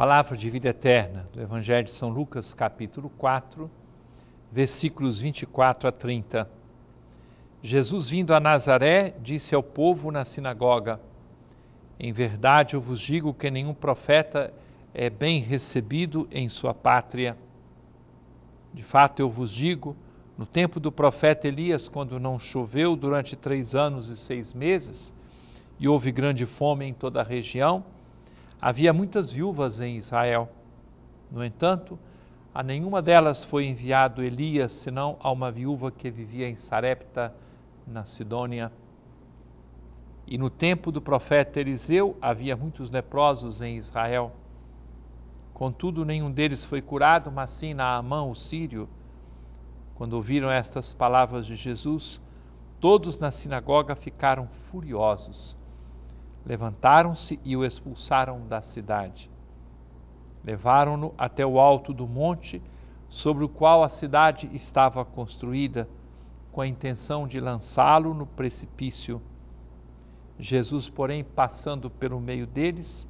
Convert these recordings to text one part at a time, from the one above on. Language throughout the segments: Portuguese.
Palavra de vida eterna do Evangelho de São Lucas, capítulo 4, versículos 24 a 30. Jesus, vindo a Nazaré, disse ao povo na sinagoga: Em verdade eu vos digo que nenhum profeta é bem recebido em sua pátria. De fato eu vos digo, no tempo do profeta Elias, quando não choveu durante três anos e seis meses, e houve grande fome em toda a região, Havia muitas viúvas em Israel. No entanto, a nenhuma delas foi enviado Elias, senão a uma viúva que vivia em Sarepta, na Sidônia. E no tempo do profeta Eliseu havia muitos leprosos em Israel. Contudo, nenhum deles foi curado, mas sim Naamã, o sírio. Quando ouviram estas palavras de Jesus, todos na sinagoga ficaram furiosos Levantaram-se e o expulsaram da cidade. Levaram-no até o alto do monte sobre o qual a cidade estava construída, com a intenção de lançá-lo no precipício. Jesus, porém, passando pelo meio deles,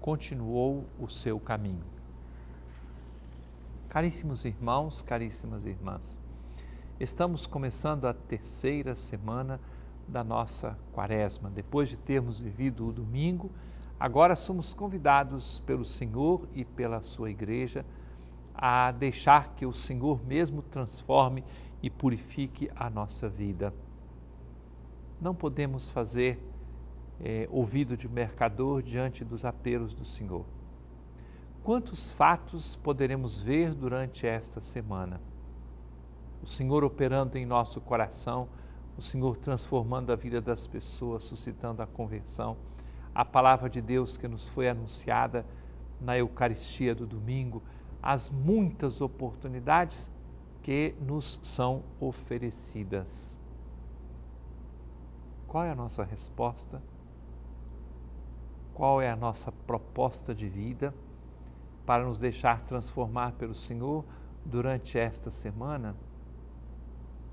continuou o seu caminho. Caríssimos irmãos, caríssimas irmãs, estamos começando a terceira semana da nossa quaresma. Depois de termos vivido o domingo, agora somos convidados pelo Senhor e pela sua igreja a deixar que o Senhor mesmo transforme e purifique a nossa vida. Não podemos fazer é, ouvido de mercador diante dos apelos do Senhor. Quantos fatos poderemos ver durante esta semana? O Senhor operando em nosso coração, o Senhor transformando a vida das pessoas, suscitando a conversão. A palavra de Deus que nos foi anunciada na Eucaristia do domingo, as muitas oportunidades que nos são oferecidas. Qual é a nossa resposta? Qual é a nossa proposta de vida para nos deixar transformar pelo Senhor durante esta semana?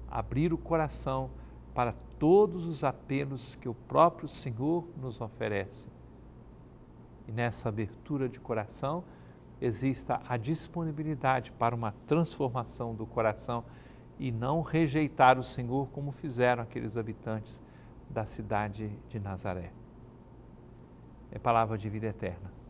Abrir o coração para todos os apelos que o próprio Senhor nos oferece. E nessa abertura de coração exista a disponibilidade para uma transformação do coração e não rejeitar o Senhor como fizeram aqueles habitantes da cidade de Nazaré. É palavra de vida eterna.